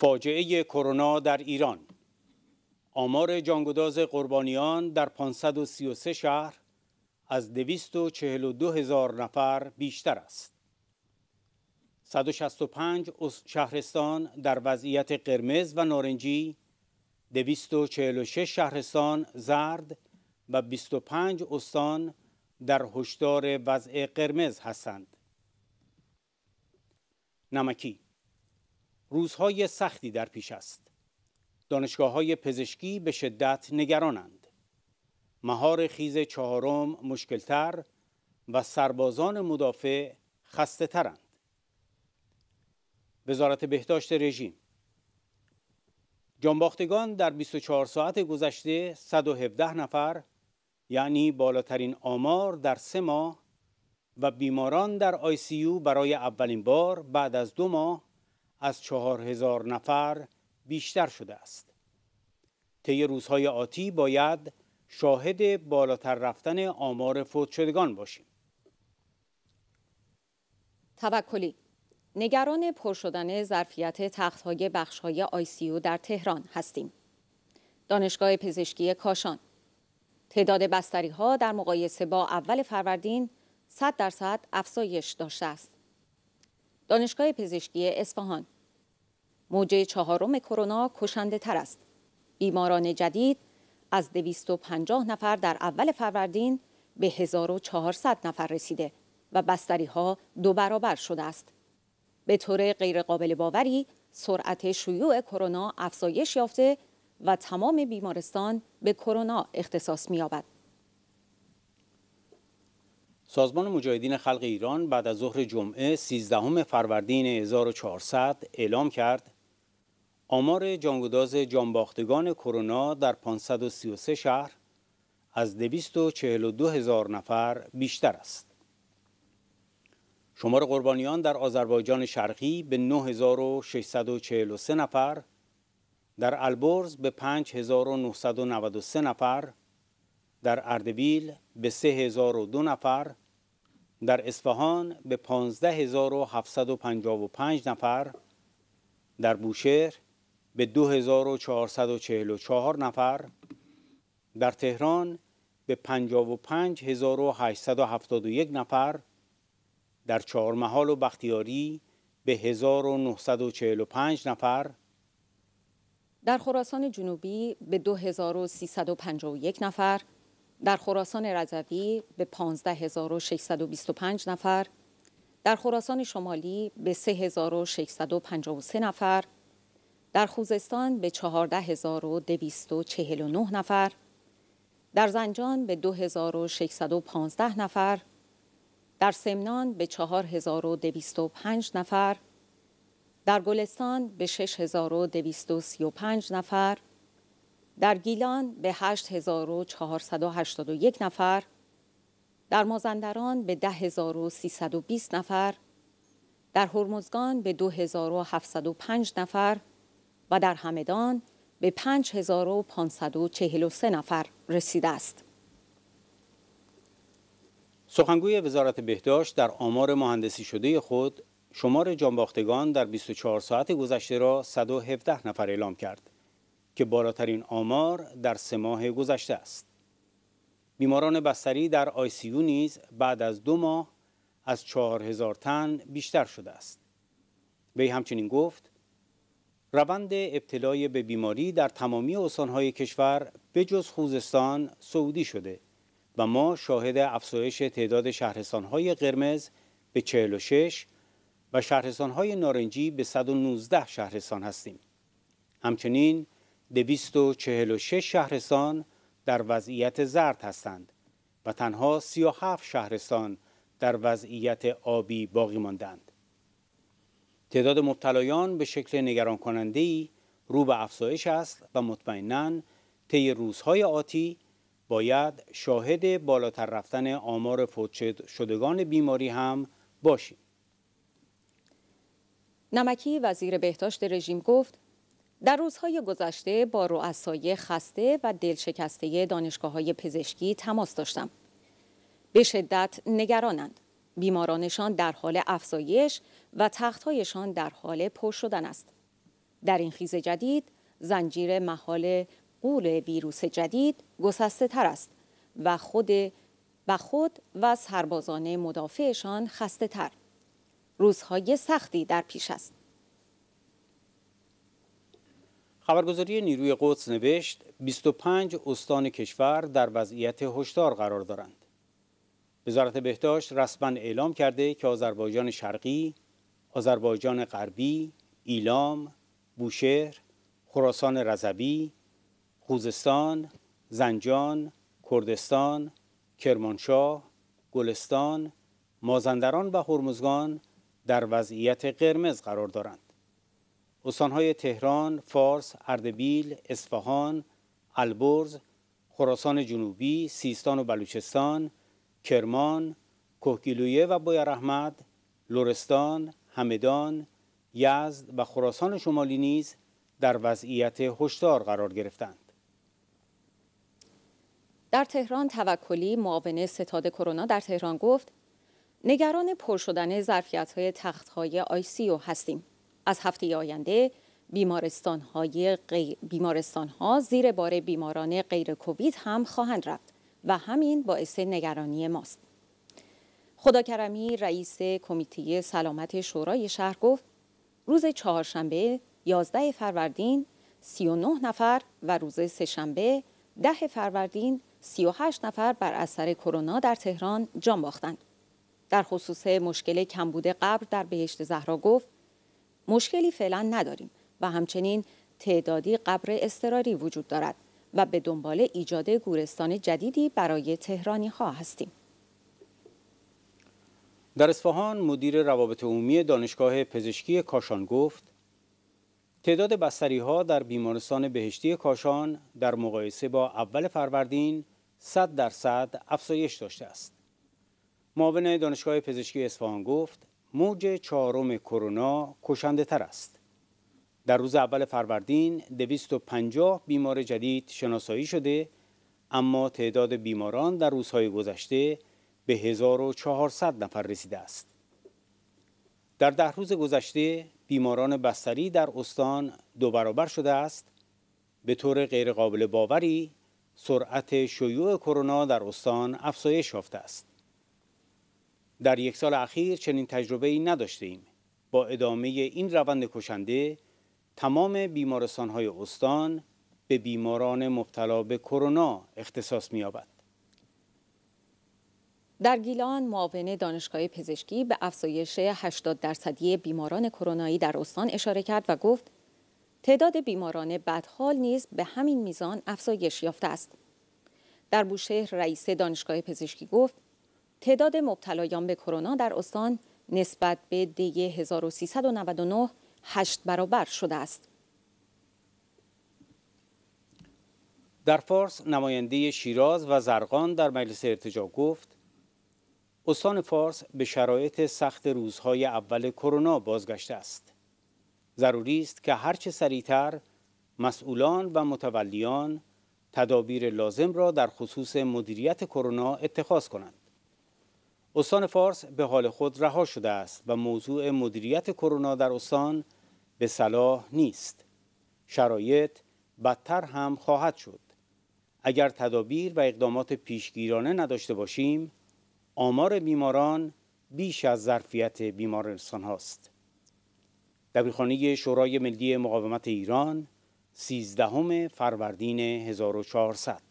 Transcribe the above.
فاجعه کرونا در ایران آمار جانگداز قربانیان در 533 شهر از 242 هزار نفر بیشتر است 165 شهرستان در وضعیت قرمز و نارنجی 246 شهرستان زرد و 25 استان در هشدار وضع قرمز هستند نمکی روزهای سختی در پیش است. دانشگاه های پزشکی به شدت نگرانند. مهار خیز چهارم مشکلتر و سربازان مدافع خسته ترند. وزارت بهداشت رژیم جانباختگان در 24 ساعت گذشته 117 نفر یعنی بالاترین آمار در سه ماه و بیماران در آیسیو برای اولین بار بعد از دو ماه از چهار هزار نفر بیشتر شده است. طی روزهای آتی باید شاهد بالاتر رفتن آمار فوت شدگان باشیم. توکلی نگران پر شدن ظرفیت آی سی او در تهران هستیم. دانشگاه پزشکی کاشان تعداد بستری ها در مقایسه با اول فروردین 100 درصد افزایش داشته است. دانشگاه پزشکی اصفهان موج چهارم کرونا کشنده تر است. بیماران جدید از 250 نفر در اول فروردین به 1400 نفر رسیده و بستری ها دو برابر شده است. به طور غیرقابل باوری سرعت شیوع کرونا افزایش یافته و تمام بیمارستان به کرونا اختصاص یابد. سازمان مجاهدین خلق ایران بعد از ظهر جمعه 13 فروردین 1400 اعلام کرد آمار جانگداز جانباختگان کرونا در 533 شهر از 242 هزار نفر بیشتر است. شمار قربانیان در آذربایجان شرقی به 9643 نفر، در البرز به 5993 نفر، در اردبیل به 3002 نفر، در اصفهان به 15755 نفر، در بوشهر به 2444 نفر در تهران به 55871 نفر در چهارمحال و بختیاری به 1945 نفر در خراسان جنوبی به 2351 نفر در خراسان رضوی به 15625 نفر در خراسان شمالی به 3653 نفر در خوزستان به 14249 نفر، در زنجان به 2615 نفر، در سمنان به 4225 نفر، در گلستان به 6235 نفر، در گیلان به 8481 نفر، در مازندران به 10320 نفر، در هرمزگان به 2705 نفر، و در همدان به 5543 نفر رسیده است. سخنگوی وزارت بهداشت در آمار مهندسی شده خود شمار جانباختگان در 24 ساعت گذشته را 117 نفر اعلام کرد که بالاترین آمار در سه ماه گذشته است. بیماران بستری در آیسیو نیز بعد از دو ماه از 4000 تن بیشتر شده است. وی همچنین گفت روند ابتلای به بیماری در تمامی استانهای کشور به جز خوزستان سعودی شده و ما شاهد افزایش تعداد شهرستانهای قرمز به 46 و شهرستانهای نارنجی به 119 شهرستان هستیم. همچنین 246 شهرستان در وضعیت زرد هستند و تنها 37 شهرستان در وضعیت آبی باقی ماندند. تعداد مبتلایان به شکل نگران کننده ای رو به افزایش است و مطمئنا طی روزهای آتی باید شاهد بالاتر رفتن آمار فوت شدگان بیماری هم باشیم. نمکی وزیر بهداشت رژیم گفت در روزهای گذشته با رؤسای خسته و دلشکسته دانشگاه های پزشکی تماس داشتم. به شدت نگرانند. بیمارانشان در حال افزایش و تختهایشان در حال پر شدن است. در این خیز جدید زنجیر محال قول ویروس جدید گسسته تر است و خود و خود و سربازان مدافعشان خسته تر. روزهای سختی در پیش است. خبرگزاری نیروی قدس نوشت 25 استان کشور در وضعیت هشدار قرار دارند. وزارت بهداشت رسما اعلام کرده که آذربایجان شرقی، آذربایجان غربی، ایلام، بوشهر، خراسان رضوی، خوزستان، زنجان، کردستان، کرمانشاه، گلستان، مازندران و هرمزگان در وضعیت قرمز قرار دارند. استانهای تهران، فارس، اردبیل، اصفهان، البرز، خراسان جنوبی، سیستان و بلوچستان، کرمان، کوهگیلویه و بایر احمد، لورستان، همدان، یزد و خراسان شمالی نیز در وضعیت هشدار قرار گرفتند. در تهران توکلی معاون ستاد کرونا در تهران گفت نگران پر شدن ظرفیت های تخت های آی سی او هستیم. از هفته آینده بیمارستان, های بیمارستان ها زیر بار بیماران غیر کووید هم خواهند رفت و همین باعث نگرانی ماست. خداکرمی رئیس کمیته سلامت شورای شهر گفت روز چهارشنبه 11 فروردین 39 نفر و روز سهشنبه 10 فروردین 38 نفر بر اثر کرونا در تهران جان باختند. در خصوص مشکل کمبود قبر در بهشت زهرا گفت مشکلی فعلا نداریم و همچنین تعدادی قبر استراری وجود دارد و به دنبال ایجاد گورستان جدیدی برای تهرانی ها هستیم. در اصفهان مدیر روابط عمومی دانشگاه پزشکی کاشان گفت تعداد بستری ها در بیمارستان بهشتی کاشان در مقایسه با اول فروردین 100 درصد افزایش داشته است. معاون دانشگاه پزشکی اصفهان گفت موج چهارم کرونا کشنده تر است. در روز اول فروردین 250 بیمار جدید شناسایی شده اما تعداد بیماران در روزهای گذشته به 1400 نفر رسیده است. در ده روز گذشته بیماران بستری در استان دو برابر شده است. به طور غیرقابل باوری سرعت شیوع کرونا در استان افزایش یافته است. در یک سال اخیر چنین تجربه ای نداشته با ادامه این روند کشنده تمام بیمارستان های استان به بیماران مبتلا به کرونا اختصاص می‌یابد. در گیلان معاون دانشگاه پزشکی به افزایش 80 درصدی بیماران کرونایی در استان اشاره کرد و گفت تعداد بیماران بدحال نیز به همین میزان افزایش یافته است. در بوشهر رئیس دانشگاه پزشکی گفت تعداد مبتلایان به کرونا در استان نسبت به دی 1399 هشت برابر شده است. در فارس نماینده شیراز و زرقان در مجلس ارتجا گفت استان فارس به شرایط سخت روزهای اول کرونا بازگشته است. ضروری است که هرچه سریعتر مسئولان و متولیان تدابیر لازم را در خصوص مدیریت کرونا اتخاذ کنند. استان فارس به حال خود رها شده است و موضوع مدیریت کرونا در استان به صلاح نیست. شرایط بدتر هم خواهد شد. اگر تدابیر و اقدامات پیشگیرانه نداشته باشیم، آمار بیماران بیش از ظرفیت بیمارستان هاست. دبیرخانه شورای ملی مقاومت ایران 13 فروردین 1400